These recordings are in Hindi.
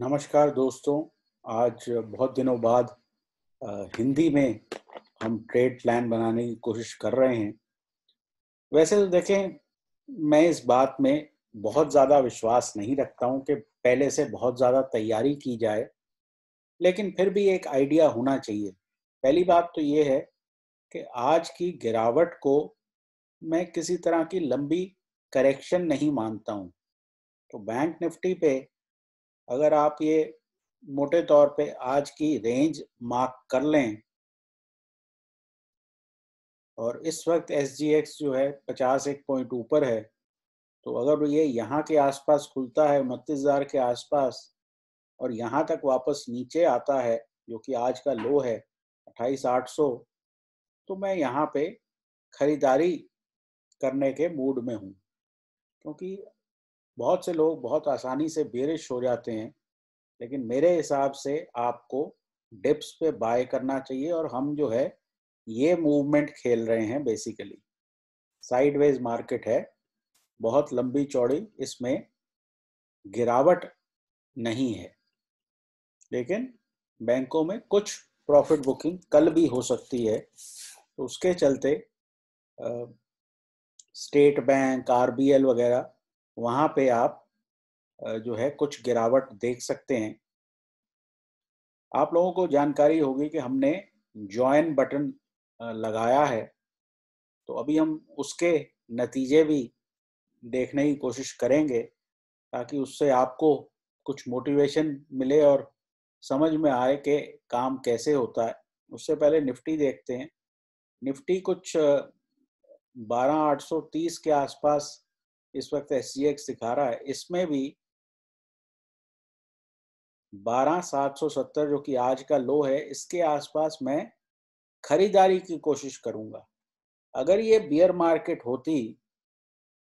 नमस्कार दोस्तों आज बहुत दिनों बाद हिंदी में हम ट्रेड प्लान बनाने की कोशिश कर रहे हैं वैसे तो देखें मैं इस बात में बहुत ज़्यादा विश्वास नहीं रखता हूँ कि पहले से बहुत ज़्यादा तैयारी की जाए लेकिन फिर भी एक आइडिया होना चाहिए पहली बात तो ये है कि आज की गिरावट को मैं किसी तरह की लंबी करेक्शन नहीं मानता हूँ तो बैंक निफ्टी पे अगर आप ये मोटे तौर पे आज की रेंज मार्क कर लें और इस वक्त एस जो है पचास एक पॉइंट ऊपर है तो अगर ये यहाँ के आसपास खुलता है उनतीस हज़ार के आसपास और यहाँ तक वापस नीचे आता है जो कि आज का लो है अट्ठाईस आठ सौ तो मैं यहाँ पे खरीदारी करने के मूड में हूँ क्योंकि बहुत से लोग बहुत आसानी से बेरिश हो जाते हैं लेकिन मेरे हिसाब से आपको डिप्स पे बाय करना चाहिए और हम जो है ये मूवमेंट खेल रहे हैं बेसिकली साइडवेज मार्केट है बहुत लंबी चौड़ी इसमें गिरावट नहीं है लेकिन बैंकों में कुछ प्रॉफिट बुकिंग कल भी हो सकती है तो उसके चलते स्टेट बैंक आरबीएल वगैरह वहाँ पे आप जो है कुछ गिरावट देख सकते हैं आप लोगों को जानकारी होगी कि हमने ज्वाइन बटन लगाया है तो अभी हम उसके नतीजे भी देखने की कोशिश करेंगे ताकि उससे आपको कुछ मोटिवेशन मिले और समझ में आए कि काम कैसे होता है उससे पहले निफ्टी देखते हैं निफ्टी कुछ 12830 के आसपास इस वक्त एस दिखा रहा है इसमें भी बारह सात सौ सत्तर जो कि आज का लो है इसके आसपास मैं खरीदारी की कोशिश करूंगा अगर ये बियर मार्केट होती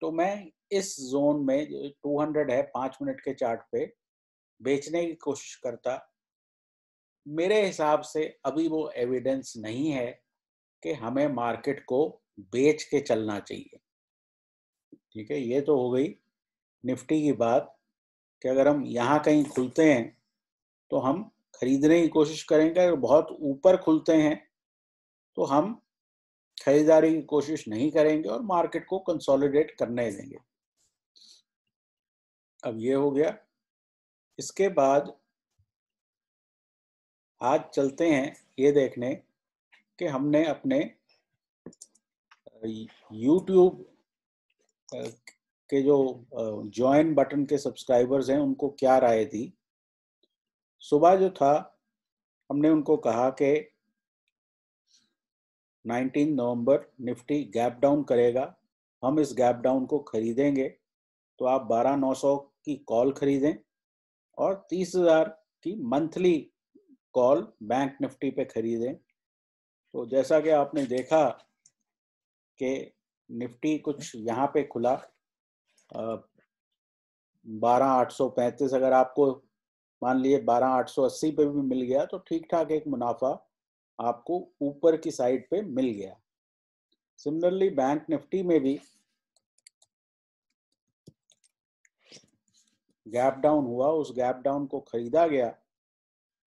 तो मैं इस जोन में टू हंड्रेड है पाँच मिनट के चार्ट पे बेचने की कोशिश करता मेरे हिसाब से अभी वो एविडेंस नहीं है कि हमें मार्केट को बेच के चलना चाहिए ठीक है ये तो हो गई निफ्टी की बात कि अगर हम यहाँ कहीं खुलते हैं तो हम खरीदने की कोशिश करेंगे अगर बहुत ऊपर खुलते हैं तो हम खरीदारी की कोशिश नहीं करेंगे और मार्केट को कंसोलिडेट करने देंगे अब ये हो गया इसके बाद आज चलते हैं ये देखने कि हमने अपने YouTube के जो ज्वाइन बटन के सब्सक्राइबर्स हैं उनको क्या राय दी सुबह जो था हमने उनको कहा कि 19 नवंबर निफ्टी गैप डाउन करेगा हम इस गैप डाउन को खरीदेंगे तो आप बारह नौ सौ की कॉल खरीदें और तीस हजार की मंथली कॉल बैंक निफ्टी पे खरीदें तो जैसा कि आपने देखा कि निफ्टी कुछ यहाँ पे खुला बारह आठ सौ पैंतीस अगर आपको मान लिए बारह आठ सौ अस्सी पे भी मिल गया तो ठीक ठाक एक मुनाफा आपको ऊपर की साइड पे मिल गया सिमिलरली बैंक निफ्टी में भी गैप डाउन हुआ उस गैप डाउन को खरीदा गया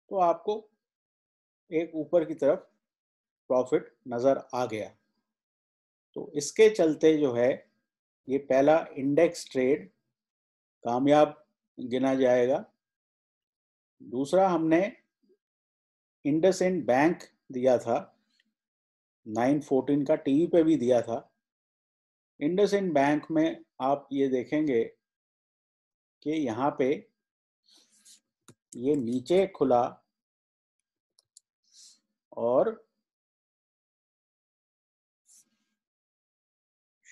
तो आपको एक ऊपर की तरफ प्रॉफिट नजर आ गया तो इसके चलते जो है ये पहला इंडेक्स ट्रेड कामयाब गिना जाएगा दूसरा हमने इंडस इंड बैंक दिया था 914 का टीवी e पे भी दिया था इंडस इंड बैंक में आप ये देखेंगे कि यहाँ पे ये नीचे खुला और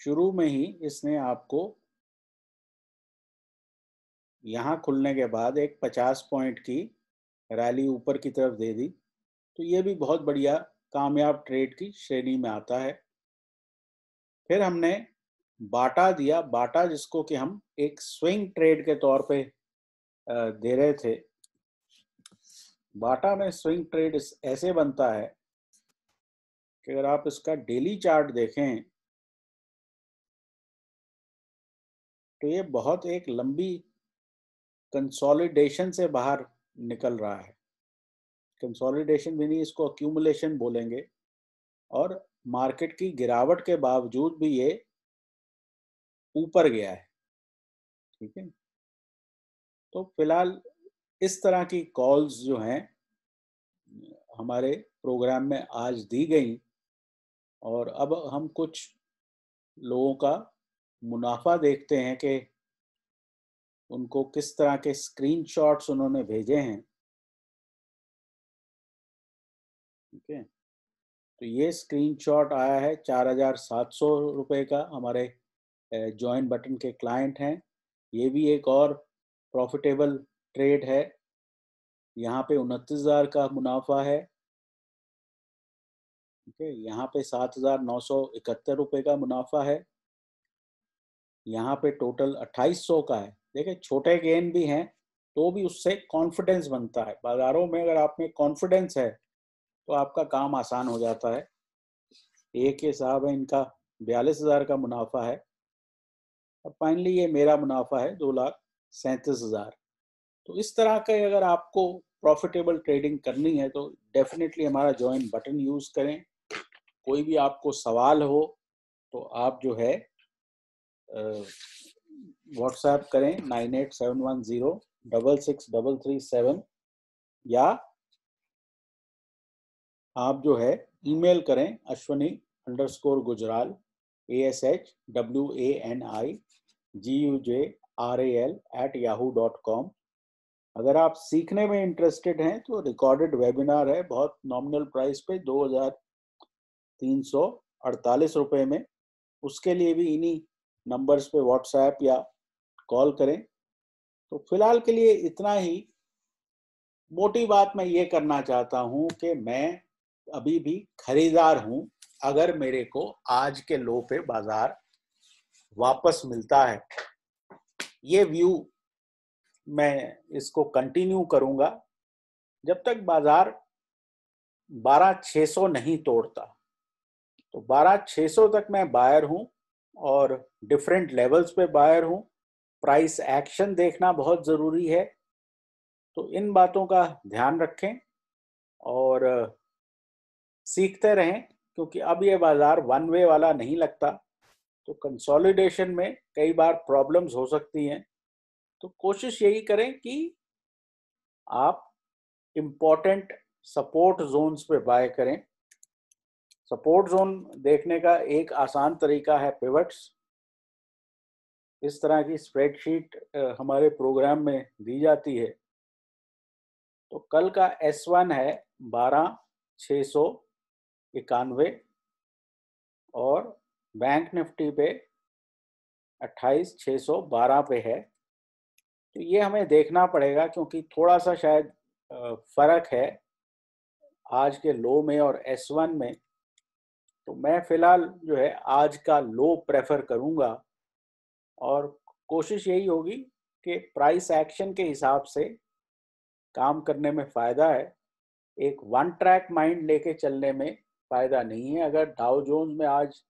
शुरू में ही इसने आपको यहाँ खुलने के बाद एक 50 पॉइंट की रैली ऊपर की तरफ दे दी तो ये भी बहुत बढ़िया कामयाब ट्रेड की श्रेणी में आता है फिर हमने बाटा दिया बाटा जिसको कि हम एक स्विंग ट्रेड के तौर पे दे रहे थे बाटा में स्विंग ट्रेड ऐसे बनता है कि अगर आप इसका डेली चार्ट देखें तो ये बहुत एक लंबी कंसोलिडेशन से बाहर निकल रहा है कंसोलिडेशन भी नहीं इसको अक्यूमुलेशन बोलेंगे और मार्केट की गिरावट के बावजूद भी ये ऊपर गया है ठीक है तो फिलहाल इस तरह की कॉल्स जो हैं हमारे प्रोग्राम में आज दी गई और अब हम कुछ लोगों का मुनाफा देखते हैं कि उनको किस तरह के स्क्रीनशॉट्स उन्होंने भेजे हैं ठीक है तो ये स्क्रीनशॉट आया है चार हजार सात सौ रुपये का हमारे जॉइन बटन के क्लाइंट हैं ये भी एक और प्रॉफिटेबल ट्रेड है यहाँ पे उनतीस हज़ार का मुनाफा है ठीक है यहाँ पे सात हज़ार नौ सौ इकहत्तर रुपये का मुनाफा है यहाँ पे टोटल 2800 का है देखिए छोटे गेन भी हैं तो भी उससे कॉन्फिडेंस बनता है बाजारों में अगर आप में कॉन्फिडेंस है तो आपका काम आसान हो जाता है एक के साहब है इनका बयालीस हज़ार का मुनाफा है और फाइनली ये मेरा मुनाफा है दो लाख सैंतीस हज़ार तो इस तरह का अगर आपको प्रॉफिटेबल ट्रेडिंग करनी है तो डेफिनेटली हमारा ज्वाइन बटन यूज़ करें कोई भी आपको सवाल हो तो आप जो है व्हाट्सएप करें nine eight seven one zero double six double three seven या आप जो है ईमेल करें Ashwani underscore Gujral A S H W A N I G U J R A L at Yahoo dot com अगर आप सीखने में इंटरेस्टेड हैं तो रिकॉर्डेड वेबिनार है बहुत नॉमिनल प्राइस पे दो हजार तीन सौ अड़तालीस रुपये में उसके लिए भी इन्हीं नंबर्स पे व्हाट्सएप या कॉल करें तो फिलहाल के लिए इतना ही मोटी बात मैं ये करना चाहता हूं कि मैं अभी भी खरीदार हूं अगर मेरे को आज के लो पे बाजार वापस मिलता है ये व्यू मैं इसको कंटिन्यू करूंगा जब तक बाजार बारह छः सौ नहीं तोड़ता तो बारह छः सौ तक मैं बायर हूं और डिफरेंट लेवल्स पे बायर हूँ प्राइस एक्शन देखना बहुत ज़रूरी है तो इन बातों का ध्यान रखें और सीखते रहें क्योंकि अब ये बाज़ार वन वे वाला नहीं लगता तो कंसोलिडेशन में कई बार प्रॉब्लम्स हो सकती हैं तो कोशिश यही करें कि आप इम्पोर्टेंट सपोर्ट जोन्स पे बाय करें सपोर्ट जोन देखने का एक आसान तरीका है पिवट्स इस तरह की स्प्रेडशीट हमारे प्रोग्राम में दी जाती है तो कल का एस वन है बारह छः सौ इक्यानवे और बैंक निफ्टी पे अट्ठाईस छः सौ बारह पे है तो ये हमें देखना पड़ेगा क्योंकि थोड़ा सा शायद फ़र्क है आज के लो में और एस वन में तो मैं फिलहाल जो है आज का लो प्रेफर करूंगा और कोशिश यही होगी कि प्राइस एक्शन के हिसाब से काम करने में फ़ायदा है एक वन ट्रैक माइंड लेके चलने में फ़ायदा नहीं है अगर डाउ जोन्स में आज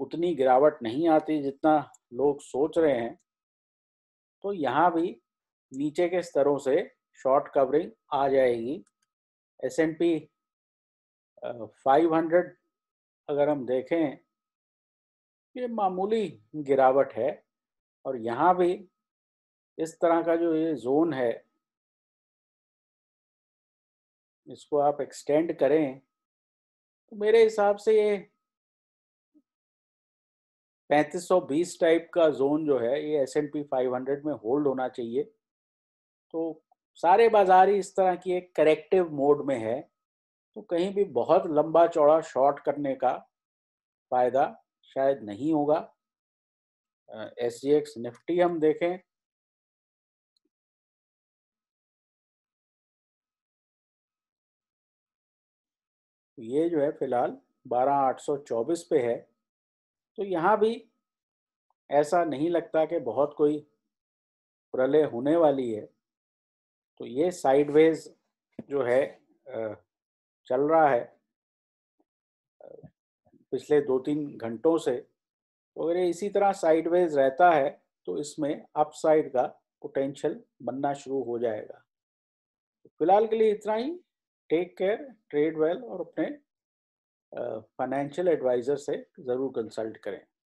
उतनी गिरावट नहीं आती जितना लोग सोच रहे हैं तो यहाँ भी नीचे के स्तरों से शॉर्ट कवरिंग आ जाएगी S N P five hundred अगर हम देखें ये मामूली गिरावट है और यहाँ भी इस तरह का जो ये जोन है इसको आप एक्सटेंड करें तो मेरे हिसाब से ये 3520 टाइप का जोन जो है ये एस एन पी फाइव में होल्ड होना चाहिए तो सारे बाजार ही इस तरह की एक करेक्टिव मोड में है तो कहीं भी बहुत लंबा चौड़ा शॉर्ट करने का फायदा शायद नहीं होगा एस जी एक्स निफ्टी हम देखें तो ये जो है फिलहाल 12824 पे है तो यहाँ भी ऐसा नहीं लगता कि बहुत कोई प्रलय होने वाली है तो ये साइडवेज जो है चल रहा है पिछले दो तीन घंटों से तो अगर ये इसी तरह साइडवेज रहता है तो इसमें अपसाइड का पोटेंशियल बनना शुरू हो जाएगा फिलहाल के लिए इतना ही टेक केयर ट्रेड वेल और अपने फाइनेंशियल एडवाइज़र से ज़रूर कंसल्ट करें